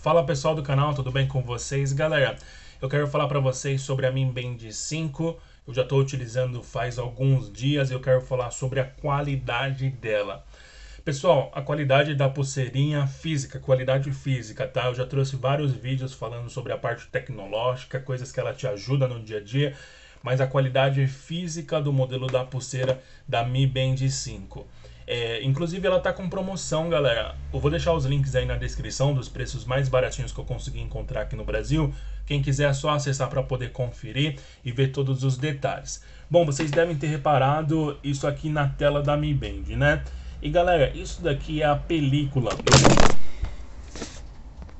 Fala pessoal do canal, tudo bem com vocês? Galera, eu quero falar para vocês sobre a Mi Band 5. Eu já estou utilizando faz alguns dias e eu quero falar sobre a qualidade dela. Pessoal, a qualidade da pulseirinha física, qualidade física, tá? Eu já trouxe vários vídeos falando sobre a parte tecnológica, coisas que ela te ajuda no dia a dia, mas a qualidade física do modelo da pulseira da Mi Band 5. É, inclusive ela tá com promoção, galera. Eu vou deixar os links aí na descrição dos preços mais baratinhos que eu consegui encontrar aqui no Brasil. Quem quiser é só acessar para poder conferir e ver todos os detalhes. Bom, vocês devem ter reparado isso aqui na tela da Mi Band, né? E galera, isso daqui é a película.